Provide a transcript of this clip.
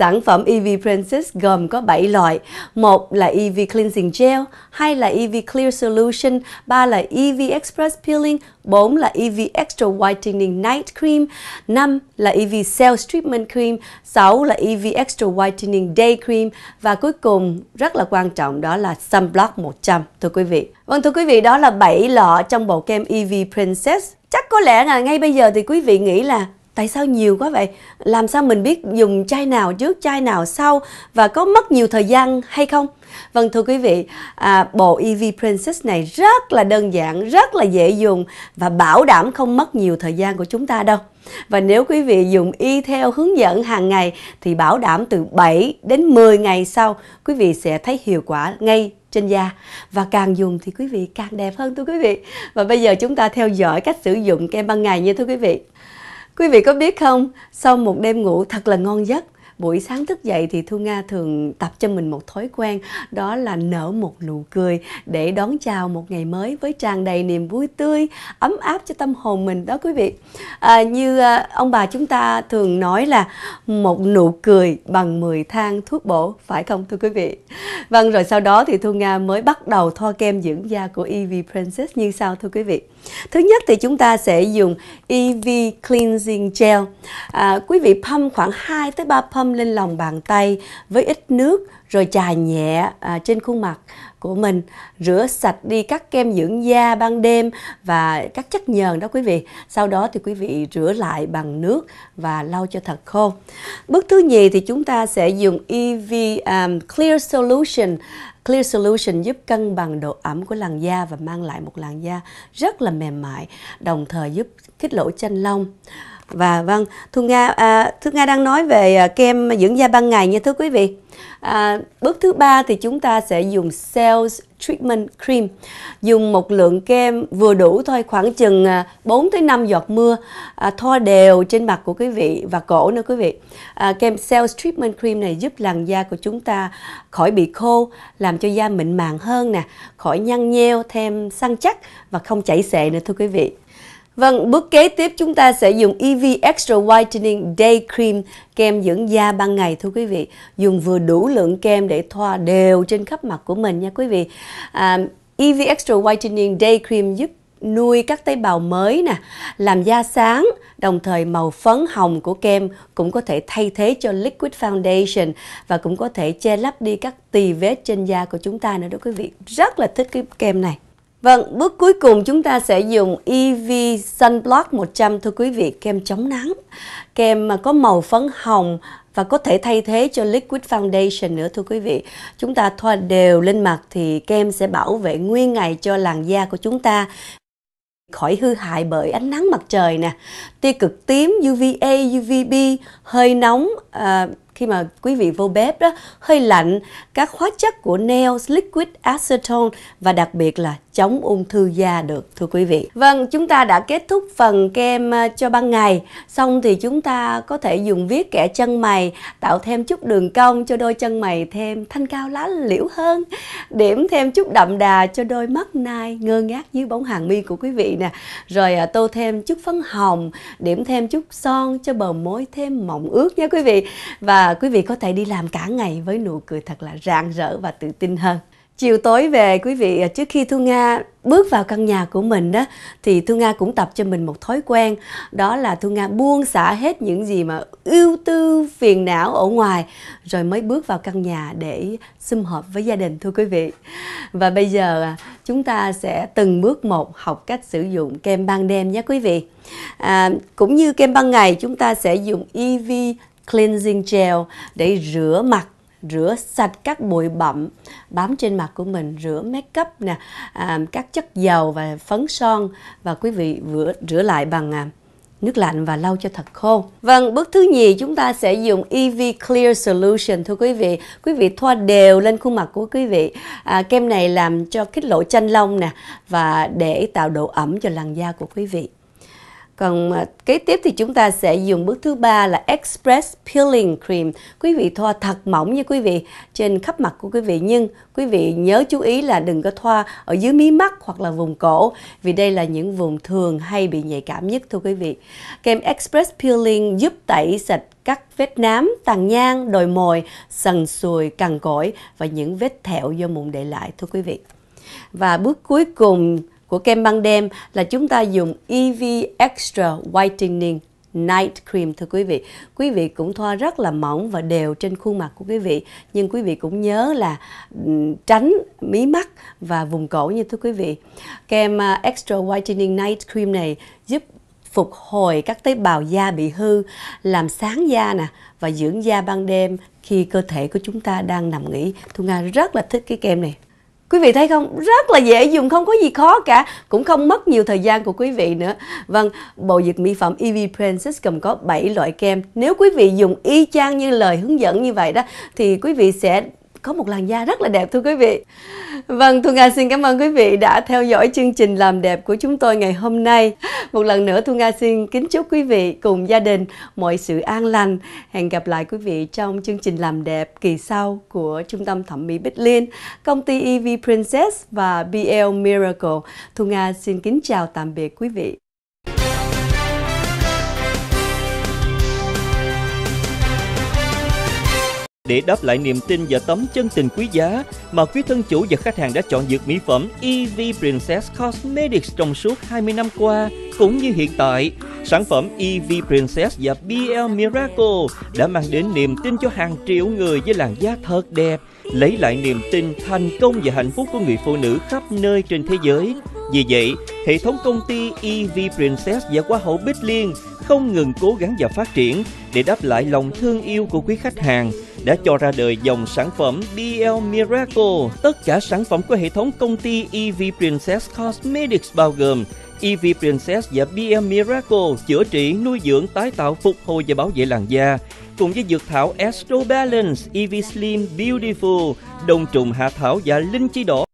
Sản phẩm EV Princess gồm có 7 loại. Một là EV Cleansing Gel, hai là EV Clear Solution, ba là EV Express Peeling, 4 là EV Extra Whitening Night Cream, 5 là EV Cell Treatment Cream, 6 là EV Extra Whitening Day Cream và cuối cùng rất là quan trọng đó là Sunblock 100 thưa quý vị. Vâng thưa quý vị đó là 7 lọ trong bộ kem EV Princess. Chắc có lẽ là ngay bây giờ thì quý vị nghĩ là tại sao nhiều quá vậy làm sao mình biết dùng chai nào trước chai nào sau và có mất nhiều thời gian hay không vâng thưa quý vị à, bộ EV Princess này rất là đơn giản rất là dễ dùng và bảo đảm không mất nhiều thời gian của chúng ta đâu và nếu quý vị dùng y theo hướng dẫn hàng ngày thì bảo đảm từ 7 đến 10 ngày sau quý vị sẽ thấy hiệu quả ngay trên da và càng dùng thì quý vị càng đẹp hơn thưa quý vị và bây giờ chúng ta theo dõi cách sử dụng kem ban ngày như thưa quý vị Quý vị có biết không, sau một đêm ngủ thật là ngon giấc, buổi sáng thức dậy thì Thu Nga thường tập cho mình một thói quen đó là nở một nụ cười để đón chào một ngày mới với tràn đầy niềm vui tươi, ấm áp cho tâm hồn mình đó quý vị. À, như à, ông bà chúng ta thường nói là một nụ cười bằng 10 thang thuốc bổ, phải không thưa quý vị? Vâng, rồi sau đó thì Thu Nga mới bắt đầu thoa kem dưỡng da của Evie Princess như sau thưa quý vị. Thứ nhất thì chúng ta sẽ dùng EV Cleansing Gel. À, quý vị pump khoảng 2 tới 3 pump lên lòng bàn tay với ít nước rồi chà nhẹ à, trên khuôn mặt của mình rửa sạch đi các kem dưỡng da ban đêm và các chất nhờn đó quý vị sau đó thì quý vị rửa lại bằng nước và lau cho thật khô bước thứ nhì thì chúng ta sẽ dùng EV um, Clear Solution Clear Solution giúp cân bằng độ ẩm của làn da và mang lại một làn da rất là mềm mại, đồng thời giúp kích lỗ chân lông và vâng thu nga à, thu nga đang nói về à, kem dưỡng da ban ngày nha thưa quý vị à, bước thứ ba thì chúng ta sẽ dùng sales treatment cream dùng một lượng kem vừa đủ thôi khoảng chừng 4 à, tới 5 giọt mưa à, thoa đều trên mặt của quý vị và cổ nữa quý vị à, kem sales treatment cream này giúp làn da của chúng ta khỏi bị khô làm cho da mịn màng hơn nè khỏi nhăn nheo thêm săn chắc và không chảy xệ nữa thưa quý vị Vâng, bước kế tiếp chúng ta sẽ dùng EV Extra Whitening Day Cream, kem dưỡng da ban ngày thưa quý vị. Dùng vừa đủ lượng kem để thoa đều trên khắp mặt của mình nha quý vị. À, EV Extra Whitening Day Cream giúp nuôi các tế bào mới nè, làm da sáng, đồng thời màu phấn hồng của kem cũng có thể thay thế cho liquid foundation và cũng có thể che lấp đi các tì vết trên da của chúng ta nữa đó quý vị. Rất là thích cái kem này. Vâng, bước cuối cùng chúng ta sẽ dùng EV Sunblock 100 thưa quý vị, kem chống nắng. Kem mà có màu phấn hồng và có thể thay thế cho Liquid Foundation nữa thưa quý vị. Chúng ta thoa đều lên mặt thì kem sẽ bảo vệ nguyên ngày cho làn da của chúng ta khỏi hư hại bởi ánh nắng mặt trời nè, tia cực tím, UVA, UVB, hơi nóng, à, khi mà quý vị vô bếp đó, hơi lạnh, các hóa chất của nails, liquid acetone và đặc biệt là chống ung thư da được thưa quý vị. Vâng, chúng ta đã kết thúc phần kem ờ, cho ban ngày, xong thì chúng ta có thể dùng viết kẻ chân mày tạo thêm chút đường cong cho đôi chân mày thêm thanh cao lá liễu hơn, điểm thêm chút đậm đà cho đôi mắt nai ngơ ngác dưới bóng hàng mi của quý vị nè. Rồi ờ, tô thêm chút phấn hồng, điểm thêm chút son cho bờ môi thêm mọng ướt nha quý vị. Và quý vị có thể đi làm cả ngày với nụ cười thật là rạng rỡ và tự tin hơn. Chiều tối về quý vị à, trước khi Thu Nga bước vào căn nhà của mình đó thì Thu Nga cũng tập cho mình một thói quen đó là Thu Nga buông xả hết những gì mà ưu tư phiền não ở ngoài rồi mới bước vào căn nhà để sum họp với gia đình thưa quý vị. Và bây giờ à, chúng ta sẽ từng bước một học cách sử dụng kem ban đêm nhé quý vị. À, cũng như kem ban ngày chúng ta sẽ dùng EV cleansing gel để rửa mặt rửa sạch các bụi bặm bám trên mặt của mình rửa make up nè à, các chất dầu và phấn son và quý vị rửa rửa lại bằng à, nước lạnh và lau cho thật khô. Vâng, bước thứ nhì chúng ta sẽ dùng EV Clear Solution thưa quý vị. Quý vị thoa đều lên khuôn mặt của quý vị. À, kem này làm cho kích lỗ chanh lông nè và để tạo độ ẩm cho làn da của quý vị. Còn à, kế tiếp thì chúng ta sẽ dùng bước thứ ba là Express Peeling Cream. Quý vị thoa thật mỏng như quý vị trên khắp mặt của quý vị nhưng quý vị nhớ chú ý là đừng có thoa ở dưới mí mắt hoặc là vùng cổ vì đây là những vùng thường hay bị nhạy cảm nhất thưa quý vị. Kem Express Peeling giúp tẩy sạch các vết nám, tàn nhang, đồi mồi, sần sùi, cằn cỗi và những vết thẹo do mụn để lại thưa quý vị. Và bước cuối cùng của kem ban đêm là chúng ta dùng EV Extra Whitening Night Cream thưa quý vị. Quý vị cũng thoa rất là mỏng và đều trên khuôn mặt của quý vị. Nhưng quý vị cũng nhớ là tránh mí mắt và vùng cổ như thưa quý vị. Kem à, Extra Whitening Night Cream này giúp phục hồi các tế bào da bị hư, làm sáng da nè và dưỡng da ban đêm khi cơ thể của chúng ta đang nằm nghỉ. Thu Nga rất là thích cái kem này. Quý vị thấy không? Rất là dễ dùng, không có gì khó cả, cũng không mất nhiều thời gian của quý vị nữa. Vâng, bộ dược mỹ phẩm EV Princess gồm có 7 loại kem. Nếu quý vị dùng y chang như lời hướng dẫn như vậy đó thì quý vị sẽ có một làn da rất là đẹp thưa quý vị. Vâng, Thu Nga xin cảm ơn quý vị đã theo dõi chương trình làm đẹp của chúng tôi ngày hôm nay. Một lần nữa Thu Nga xin kính chúc quý vị cùng gia đình mọi sự an lành. Hẹn gặp lại quý vị trong chương trình làm đẹp kỳ sau của Trung tâm Thẩm mỹ Bích Liên, công ty EV Princess và BL Miracle. Thu Nga xin kính chào tạm biệt quý vị. để đáp lại niềm tin và tấm chân tình quý giá mà quý thân chủ và khách hàng đã chọn dược mỹ phẩm EV Princess Cosmetics trong suốt 20 năm qua cũng như hiện tại. Sản phẩm EV Princess và BL Miracle đã mang đến niềm tin cho hàng triệu người với làn da thật đẹp, lấy lại niềm tin, thành công và hạnh phúc của người phụ nữ khắp nơi trên thế giới. Vì vậy, hệ thống công ty EV Princess và Hoa hậu Bích Liên không ngừng cố gắng và phát triển để đáp lại lòng thương yêu của quý khách hàng đã cho ra đời dòng sản phẩm BL Miracle. Tất cả sản phẩm của hệ thống công ty EV Princess Cosmetics bao gồm EV Princess và BL Miracle chữa trị, nuôi dưỡng, tái tạo, phục hồi và bảo vệ làn da cùng với dược thảo Astro Balance, EV Slim Beautiful, đồng trùng hạ thảo và linh chi đỏ